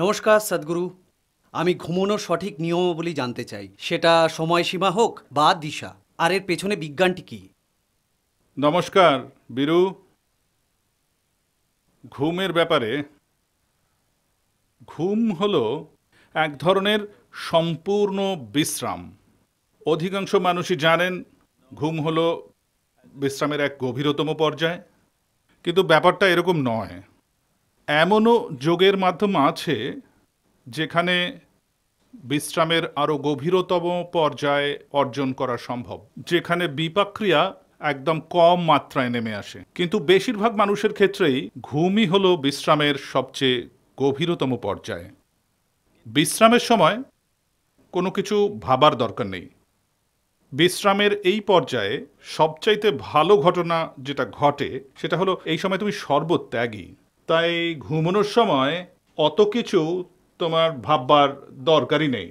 নমস্কার সদ্গুরু আমি ঘুমোনোর সঠিক নিয়মাবলী জানতে চাই সেটা সময়সীমা হোক বা দিশা আর এর পেছনে বিজ্ঞানটি কি নমস্কার বীরু ঘুমের ব্যাপারে ঘুম হল এক ধরনের সম্পূর্ণ বিশ্রাম অধিকাংশ মানুষই জানেন ঘুম হল বিশ্রামের এক গভীরতম পর্যায় কিন্তু ব্যাপারটা এরকম নয় এমনও যোগের মাধ্যম আছে যেখানে বিশ্রামের আরও গভীরতম পর্যায়ে অর্জন করা সম্ভব যেখানে বিপাক্রিয়া একদম কম মাত্রায় নেমে আসে কিন্তু বেশিরভাগ মানুষের ক্ষেত্রেই ঘুমই হলো বিশ্রামের সবচেয়ে গভীরতম পর্যায়ে বিশ্রামের সময় কোনো কিছু ভাবার দরকার নেই বিশ্রামের এই পর্যায়ে সবচাইতে ভালো ঘটনা যেটা ঘটে সেটা হলো এই সময় তুমি সর্বত্যাগী তাই ঘুমানোর সময় অত কিছু তোমার ভাববার দরকারই নেই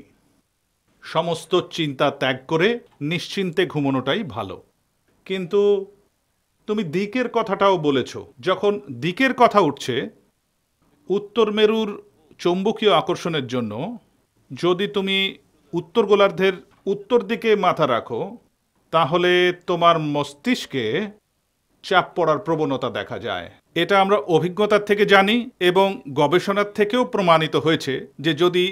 সমস্ত চিন্তা ত্যাগ করে নিশ্চিন্তে ঘুমানোটাই ভালো কিন্তু তুমি দিকের কথাটাও বলেছ যখন দিকের কথা উঠছে উত্তর মেরুর চৌম্বকীয় আকর্ষণের জন্য যদি তুমি উত্তর গোলার্ধের উত্তর দিকে মাথা রাখো তাহলে তোমার মস্তিষ্কে চাপ পড়ার প্রবণতা দেখা যায় এটা আমরা অভিজ্ঞতার থেকে জানি এবং গবেষণার থেকেও প্রমাণিত হয়েছে যে যদি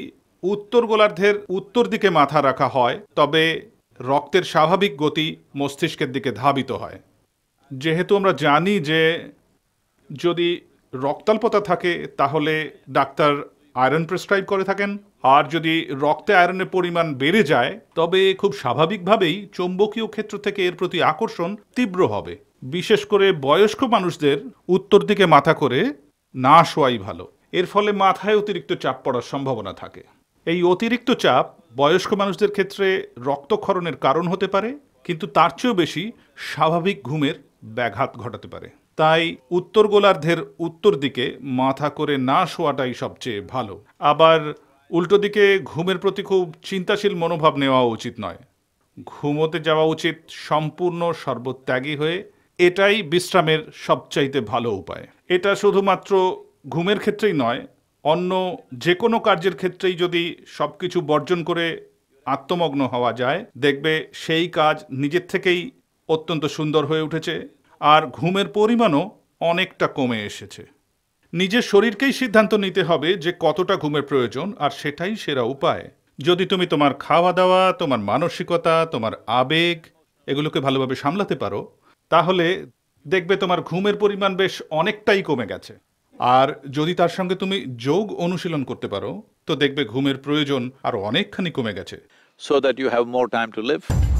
উত্তর গোলার্ধের উত্তর দিকে মাথা রাখা হয় তবে রক্তের স্বাভাবিক গতি মস্তিষ্কের দিকে ধাবিত হয় যেহেতু আমরা জানি যে যদি রক্তাল্পতা থাকে তাহলে ডাক্তার আয়রন প্রেসক্রাইব করে থাকেন আর যদি রক্তে আয়রনের পরিমাণ বেড়ে যায় তবে খুব স্বাভাবিকভাবেই চৌম্বকীয় ক্ষেত্র থেকে এর প্রতি আকর্ষণ তীব্র হবে বিশেষ করে বয়স্ক মানুষদের উত্তর দিকে মাথা করে না শোয়াই ভালো এর ফলে মাথায় অতিরিক্ত চাপ পড়ার সম্ভাবনা থাকে এই অতিরিক্ত চাপ বয়স্ক মানুষদের ক্ষেত্রে রক্তক্ষরণের কারণ হতে পারে কিন্তু তার চেয়েও বেশি স্বাভাবিক ঘুমের ব্যাঘাত ঘটাতে পারে তাই উত্তর গোলার্ধের উত্তর দিকে মাথা করে না শোয়াটাই সবচেয়ে ভালো আবার উল্টো দিকে ঘুমের প্রতি খুব চিন্তাশীল মনোভাব নেওয়া উচিত নয় ঘুমোতে যাওয়া উচিত সম্পূর্ণ সর্বত্যাগী হয়ে এটাই বিশ্রামের সবচাইতে ভালো উপায় এটা শুধুমাত্র ঘুমের ক্ষেত্রেই নয় অন্য যে কোনো কার্যের ক্ষেত্রেই যদি সব কিছু বর্জন করে আত্মমগ্ন হওয়া যায় দেখবে সেই কাজ নিজের থেকেই অত্যন্ত সুন্দর হয়ে উঠেছে আর ঘুমের পরিমাণও অনেকটা কমে এসেছে নিজের শরীরকেই সিদ্ধান্ত নিতে হবে যে কতটা ঘুমের প্রয়োজন আর সেটাই সেরা উপায় যদি তুমি তোমার খাওয়া দাওয়া তোমার মানসিকতা তোমার আবেগ এগুলোকে ভালোভাবে সামলাতে পারো তাহলে দেখবে তোমার ঘুমের পরিমাণ বেশ অনেকটাই কমে গেছে আর যদি তার সঙ্গে তুমি যোগ অনুশীলন করতে পারো তো দেখবে ঘুমের প্রয়োজন আর অনেকখানি কমে গেছে so that you have more time to leave